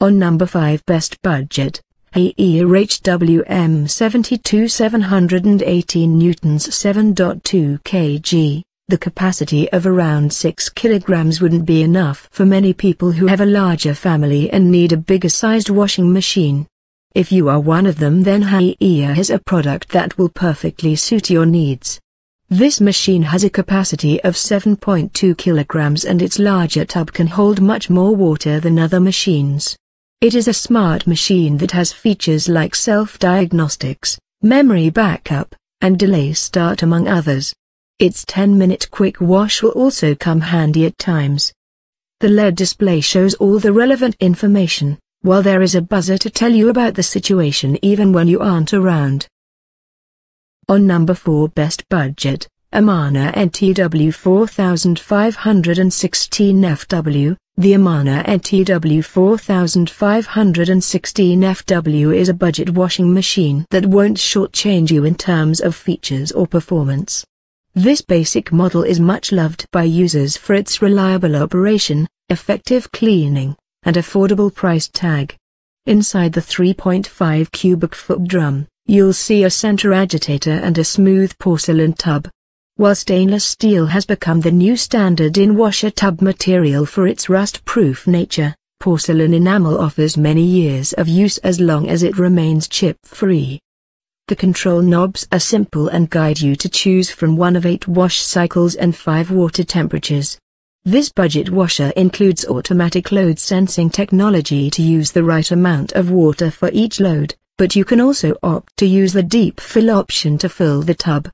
On number 5 Best Budget, AERHWM 72 718 newtons 7.2 kg, the capacity of around 6 kilograms wouldn't be enough for many people who have a larger family and need a bigger sized washing machine. If you are one of them then HiEa is a product that will perfectly suit your needs. This machine has a capacity of 7.2 kilograms and its larger tub can hold much more water than other machines. It is a smart machine that has features like self-diagnostics, memory backup, and delay start among others. Its 10-minute quick wash will also come handy at times. The LED display shows all the relevant information, while there is a buzzer to tell you about the situation even when you aren't around. On number 4 Best Budget, Amana NTW 4516 FW, the Amana NTW 4516 FW is a budget washing machine that won't shortchange you in terms of features or performance. This basic model is much loved by users for its reliable operation, effective cleaning, and affordable price tag. Inside the 3.5 cubic foot drum, you'll see a center agitator and a smooth porcelain tub while stainless steel has become the new standard in washer tub material for its rust-proof nature, porcelain enamel offers many years of use as long as it remains chip-free. The control knobs are simple and guide you to choose from one of eight wash cycles and five water temperatures. This budget washer includes automatic load sensing technology to use the right amount of water for each load, but you can also opt to use the deep fill option to fill the tub.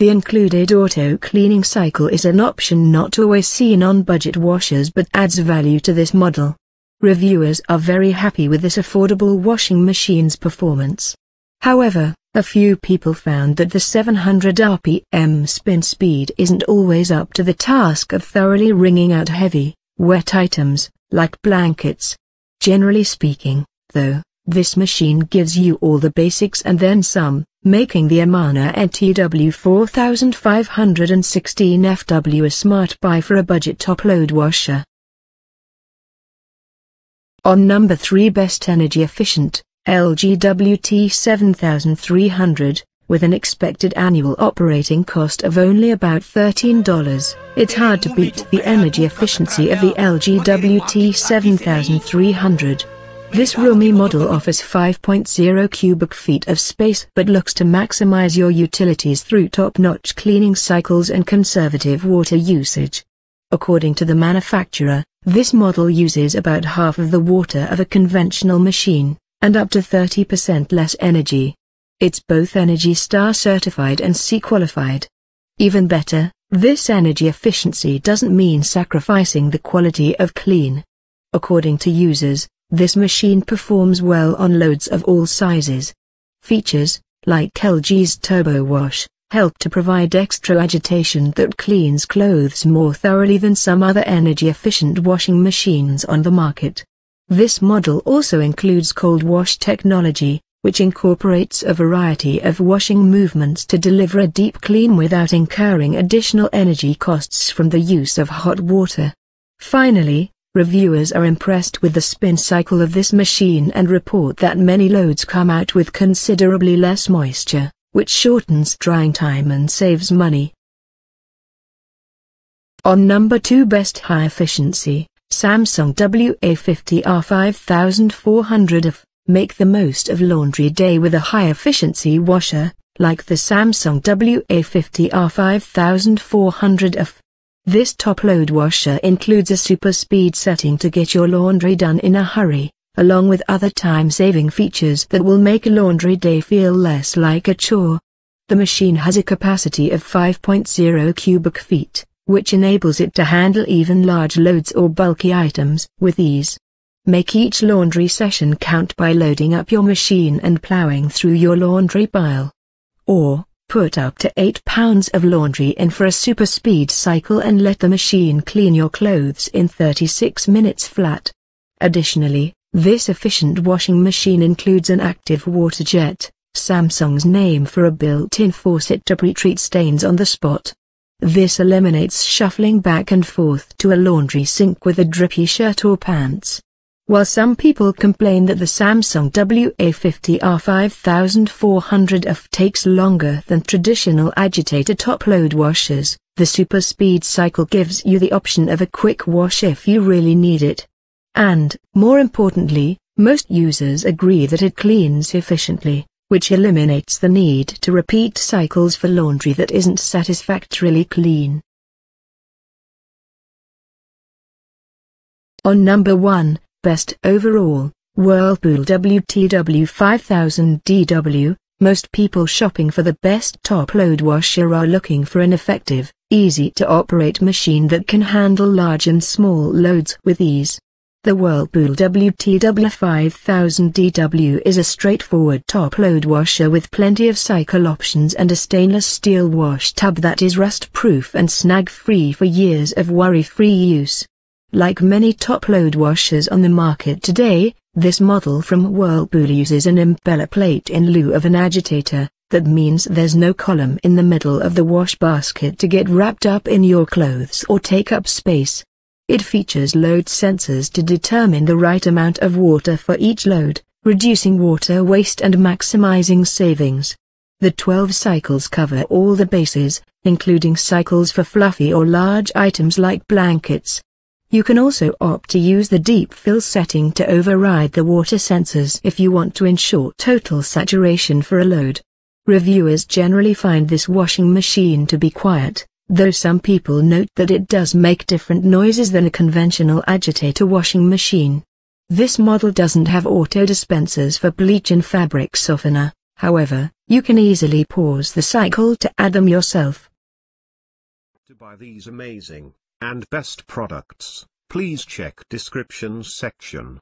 The included auto-cleaning cycle is an option not always seen on budget washers but adds value to this model. Reviewers are very happy with this affordable washing machine's performance. However, a few people found that the 700 rpm spin speed isn't always up to the task of thoroughly wringing out heavy, wet items, like blankets. Generally speaking, though, this machine gives you all the basics and then some making the Amana NTW 4516 FW a smart buy for a budget top-load washer. On number 3 Best Energy Efficient, LG WT7300, with an expected annual operating cost of only about $13, it's hard to beat the energy efficiency of the LG WT7300. This roomy model offers 5.0 cubic feet of space but looks to maximize your utilities through top-notch cleaning cycles and conservative water usage. According to the manufacturer, this model uses about half of the water of a conventional machine, and up to 30% less energy. It's both Energy Star certified and C qualified. Even better, this energy efficiency doesn't mean sacrificing the quality of clean. According to users, this machine performs well on loads of all sizes. Features, like LG's Turbo Wash, help to provide extra agitation that cleans clothes more thoroughly than some other energy-efficient washing machines on the market. This model also includes cold wash technology, which incorporates a variety of washing movements to deliver a deep clean without incurring additional energy costs from the use of hot water. Finally, Reviewers are impressed with the spin cycle of this machine and report that many loads come out with considerably less moisture, which shortens drying time and saves money. On number 2 Best High Efficiency, Samsung WA50R5400F, make the most of laundry day with a high efficiency washer, like the Samsung WA50R5400F. This top-load washer includes a super speed setting to get your laundry done in a hurry, along with other time-saving features that will make a laundry day feel less like a chore. The machine has a capacity of 5.0 cubic feet, which enables it to handle even large loads or bulky items with ease. Make each laundry session count by loading up your machine and plowing through your laundry pile. Or, Put up to 8 pounds of laundry in for a super speed cycle and let the machine clean your clothes in 36 minutes flat. Additionally, this efficient washing machine includes an active water jet, Samsung's name for a built-in faucet to pre-treat stains on the spot. This eliminates shuffling back and forth to a laundry sink with a drippy shirt or pants. While some people complain that the Samsung WA50R5400F takes longer than traditional agitator top load washers, the super speed cycle gives you the option of a quick wash if you really need it. And, more importantly, most users agree that it cleans efficiently, which eliminates the need to repeat cycles for laundry that isn't satisfactorily clean. On number 1, Best Overall, Whirlpool WTW 5000 DW, most people shopping for the best top-load washer are looking for an effective, easy-to-operate machine that can handle large and small loads with ease. The Whirlpool WTW5000DW is a straightforward top-load washer with plenty of cycle options and a stainless steel wash tub that is rust-proof and snag-free for years of worry-free use. Like many top-load washers on the market today, this model from Whirlpool uses an impeller plate in lieu of an agitator, that means there's no column in the middle of the wash basket to get wrapped up in your clothes or take up space. It features load sensors to determine the right amount of water for each load, reducing water waste and maximizing savings. The 12 cycles cover all the bases, including cycles for fluffy or large items like blankets, you can also opt to use the deep fill setting to override the water sensors if you want to ensure total saturation for a load. Reviewers generally find this washing machine to be quiet, though some people note that it does make different noises than a conventional agitator washing machine. This model doesn't have auto dispensers for bleach and fabric softener, however, you can easily pause the cycle to add them yourself. To buy these amazing and best products, please check description section.